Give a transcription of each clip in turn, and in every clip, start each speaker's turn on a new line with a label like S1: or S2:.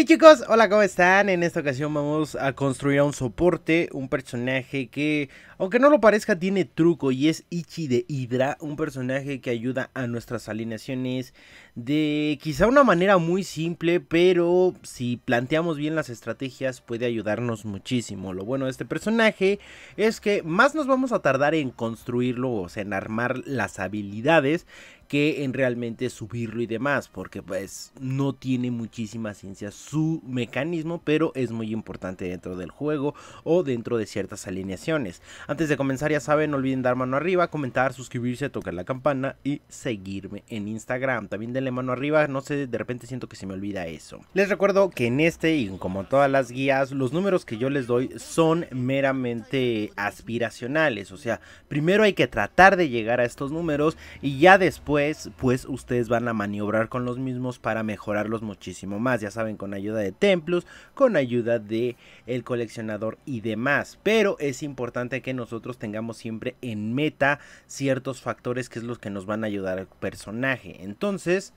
S1: Hey chicos, hola, ¿cómo están? En esta ocasión vamos a construir a un soporte, un personaje que, aunque no lo parezca, tiene truco y es Ichi de Hydra, un personaje que ayuda a nuestras alineaciones de quizá una manera muy simple, pero si planteamos bien las estrategias puede ayudarnos muchísimo. Lo bueno de este personaje es que más nos vamos a tardar en construirlo, o sea, en armar las habilidades, que en realmente subirlo y demás, porque pues no tiene muchísima ciencia su mecanismo, pero es muy importante dentro del juego o dentro de ciertas alineaciones. Antes de comenzar, ya saben, no olviden dar mano arriba, comentar, suscribirse, tocar la campana y seguirme en Instagram. También denle mano arriba, no sé, de repente siento que se me olvida eso. Les recuerdo que en este y como todas las guías, los números que yo les doy son meramente aspiracionales, o sea, primero hay que tratar de llegar a estos números y ya después pues ustedes van a maniobrar con los mismos para mejorarlos muchísimo más. Ya saben, con ayuda de templos, con ayuda de el coleccionador y demás. Pero es importante que nosotros tengamos siempre en meta ciertos factores que es los que nos van a ayudar al personaje. Entonces,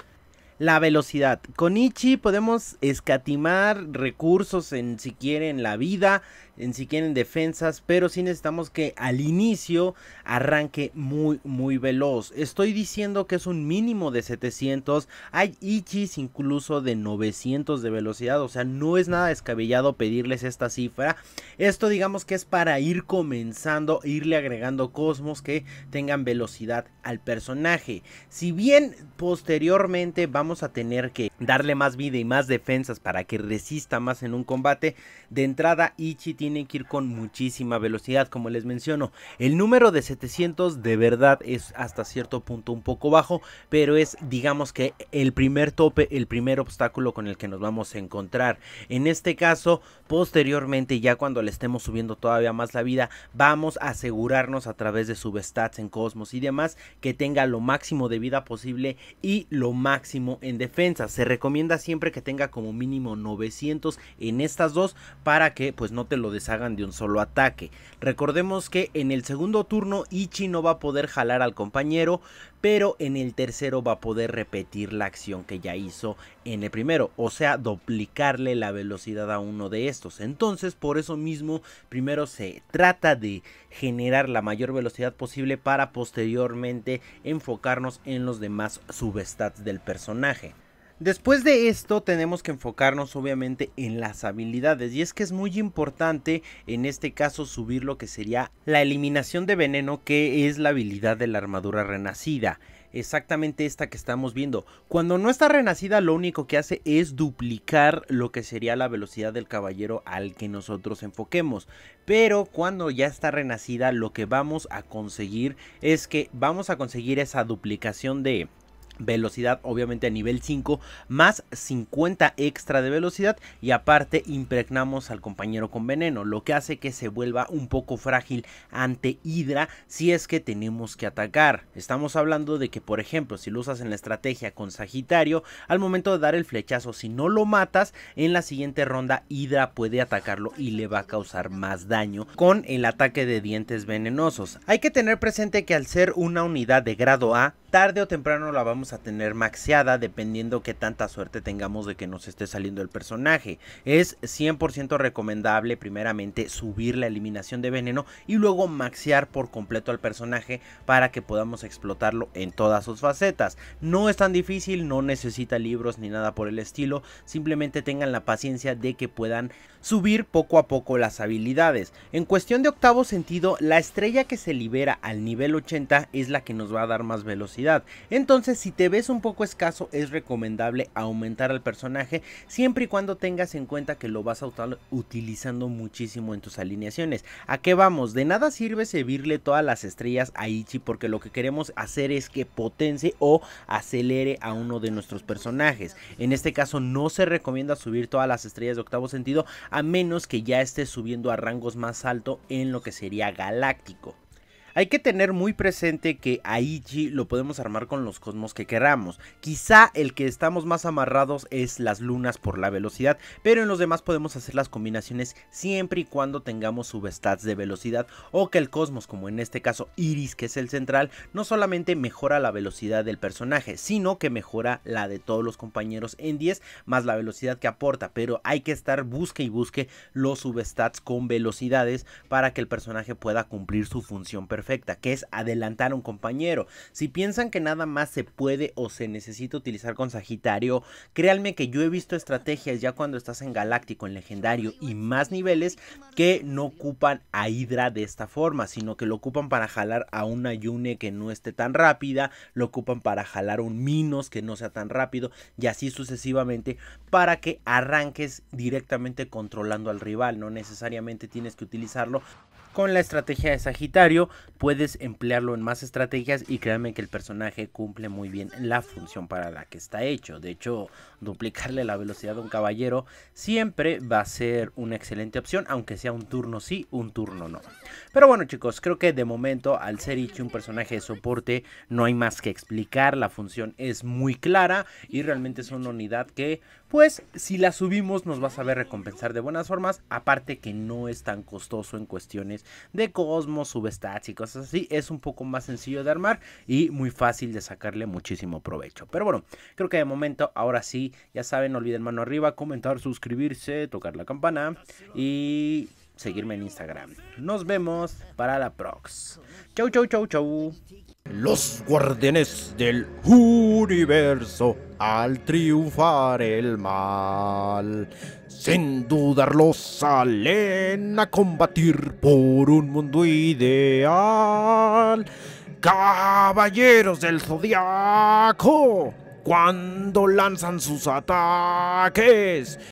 S1: la velocidad. Con Ichi podemos escatimar recursos en si quieren la vida, en si quieren defensas, pero sí necesitamos que al inicio arranque muy muy veloz. Estoy diciendo que es un mínimo de 700, hay Ichis incluso de 900 de velocidad, o sea, no es nada descabellado pedirles esta cifra. Esto digamos que es para ir comenzando, irle agregando cosmos que tengan velocidad al personaje. Si bien posteriormente vamos a tener que darle más vida y más defensas para que resista más en un combate. De entrada, Ichi tiene que ir con muchísima velocidad, como les menciono. El número de 700 de verdad es hasta cierto punto un poco bajo, pero es digamos que el primer tope, el primer obstáculo con el que nos vamos a encontrar. En este caso, posteriormente, ya cuando le estemos subiendo todavía más la vida, vamos a asegurarnos a través de substats en Cosmos y demás que tenga lo máximo de vida posible y lo máximo en defensa. Se recomienda siempre que tenga como mínimo 900 en estas dos para que pues no te lo deshagan de un solo ataque. Recordemos que en el segundo turno Ichi no va a poder jalar al compañero, pero en el tercero va a poder repetir la acción que ya hizo en el primero, o sea, duplicarle la velocidad a uno de estos. Entonces, por eso mismo, primero se trata de generar la mayor velocidad posible para posteriormente enfocarnos en los demás substats del personaje. Después de esto tenemos que enfocarnos obviamente en las habilidades y es que es muy importante en este caso subir lo que sería la eliminación de veneno que es la habilidad de la armadura renacida. Exactamente esta que estamos viendo. Cuando no está renacida lo único que hace es duplicar lo que sería la velocidad del caballero al que nosotros enfoquemos. Pero cuando ya está renacida lo que vamos a conseguir es que vamos a conseguir esa duplicación de velocidad obviamente a nivel 5 más 50 extra de velocidad y aparte impregnamos al compañero con veneno lo que hace que se vuelva un poco frágil ante hidra si es que tenemos que atacar estamos hablando de que por ejemplo si lo usas en la estrategia con sagitario al momento de dar el flechazo si no lo matas en la siguiente ronda hidra puede atacarlo y le va a causar más daño con el ataque de dientes venenosos hay que tener presente que al ser una unidad de grado a tarde o temprano la vamos a tener maxeada dependiendo qué tanta suerte tengamos de que nos esté saliendo el personaje. Es 100% recomendable primeramente subir la eliminación de veneno y luego maxear por completo al personaje para que podamos explotarlo en todas sus facetas. No es tan difícil, no necesita libros ni nada por el estilo, simplemente tengan la paciencia de que puedan subir poco a poco las habilidades. En cuestión de octavo sentido, la estrella que se libera al nivel 80 es la que nos va a dar más velocidad. Entonces si si te ves un poco escaso es recomendable aumentar al personaje siempre y cuando tengas en cuenta que lo vas a estar utilizando muchísimo en tus alineaciones. ¿A qué vamos? De nada sirve servirle todas las estrellas a Ichi porque lo que queremos hacer es que potencie o acelere a uno de nuestros personajes. En este caso no se recomienda subir todas las estrellas de octavo sentido a menos que ya estés subiendo a rangos más alto en lo que sería galáctico. Hay que tener muy presente que Aichi lo podemos armar con los cosmos que queramos. Quizá el que estamos más amarrados es las lunas por la velocidad, pero en los demás podemos hacer las combinaciones siempre y cuando tengamos substats de velocidad o que el cosmos, como en este caso Iris, que es el central, no solamente mejora la velocidad del personaje, sino que mejora la de todos los compañeros en 10 más la velocidad que aporta, pero hay que estar busque y busque los substats con velocidades para que el personaje pueda cumplir su función perfecta perfecta, que es adelantar a un compañero. Si piensan que nada más se puede o se necesita utilizar con Sagitario, créanme que yo he visto estrategias ya cuando estás en Galáctico, en Legendario y más niveles que no ocupan a Hydra de esta forma, sino que lo ocupan para jalar a una Yune que no esté tan rápida, lo ocupan para jalar un Minos que no sea tan rápido y así sucesivamente para que arranques directamente controlando al rival, no necesariamente tienes que utilizarlo con la estrategia de Sagitario puedes emplearlo en más estrategias y créanme que el personaje cumple muy bien la función para la que está hecho. De hecho, duplicarle la velocidad a un caballero siempre va a ser una excelente opción, aunque sea un turno sí, un turno no. Pero bueno chicos, creo que de momento al ser Ichi un personaje de soporte no hay más que explicar, la función es muy clara y realmente es una unidad que pues si la subimos nos va a saber recompensar de buenas formas, aparte que no es tan costoso en cuestiones de Cosmos, substats y cosas así. Es un poco más sencillo de armar y muy fácil de sacarle muchísimo provecho. Pero bueno, creo que de momento, ahora sí, ya saben, no olviden mano arriba, comentar, suscribirse, tocar la campana y seguirme en Instagram. Nos vemos para la prox. Chau, chau, chau, chau. Los guardianes del universo al triunfar el mal. Sin los salen a combatir por un mundo ideal. Caballeros del Zodiaco, cuando lanzan sus ataques,